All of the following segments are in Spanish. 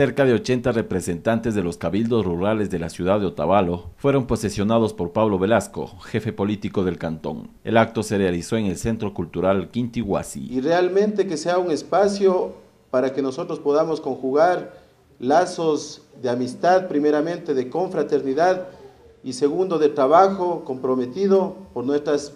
cerca de 80 representantes de los cabildos rurales de la ciudad de Otavalo fueron posesionados por Pablo Velasco, jefe político del cantón. El acto se realizó en el Centro Cultural Quintihuasi. Y realmente que sea un espacio para que nosotros podamos conjugar lazos de amistad, primeramente de confraternidad y segundo de trabajo comprometido por nuestras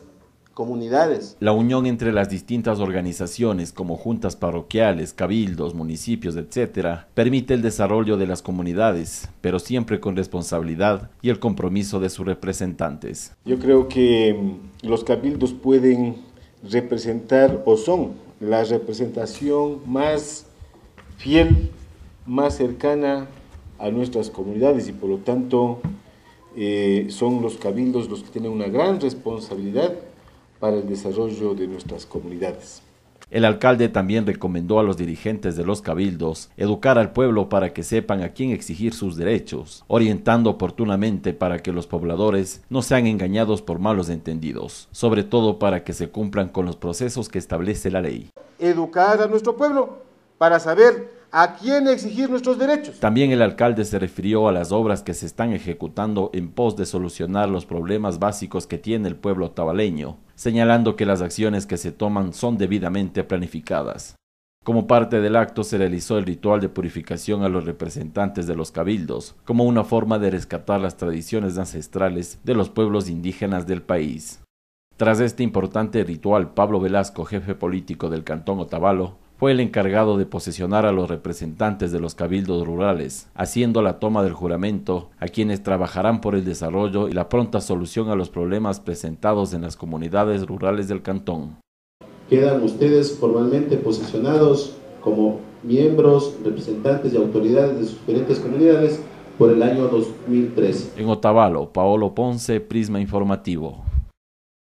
la unión entre las distintas organizaciones como juntas parroquiales, cabildos, municipios, etc., permite el desarrollo de las comunidades, pero siempre con responsabilidad y el compromiso de sus representantes. Yo creo que mm, los cabildos pueden representar o son la representación más fiel, más cercana a nuestras comunidades y por lo tanto eh, son los cabildos los que tienen una gran responsabilidad para el desarrollo de nuestras comunidades. El alcalde también recomendó a los dirigentes de los cabildos educar al pueblo para que sepan a quién exigir sus derechos, orientando oportunamente para que los pobladores no sean engañados por malos entendidos, sobre todo para que se cumplan con los procesos que establece la ley. Educar a nuestro pueblo para saber a quién exigir nuestros derechos. También el alcalde se refirió a las obras que se están ejecutando en pos de solucionar los problemas básicos que tiene el pueblo tabaleño, señalando que las acciones que se toman son debidamente planificadas. Como parte del acto se realizó el ritual de purificación a los representantes de los cabildos, como una forma de rescatar las tradiciones ancestrales de los pueblos indígenas del país. Tras este importante ritual, Pablo Velasco, jefe político del Cantón Otavalo, fue el encargado de posicionar a los representantes de los cabildos rurales, haciendo la toma del juramento a quienes trabajarán por el desarrollo y la pronta solución a los problemas presentados en las comunidades rurales del cantón. Quedan ustedes formalmente posicionados como miembros, representantes y autoridades de sus diferentes comunidades por el año 2013. En Otavalo, Paolo Ponce, Prisma Informativo.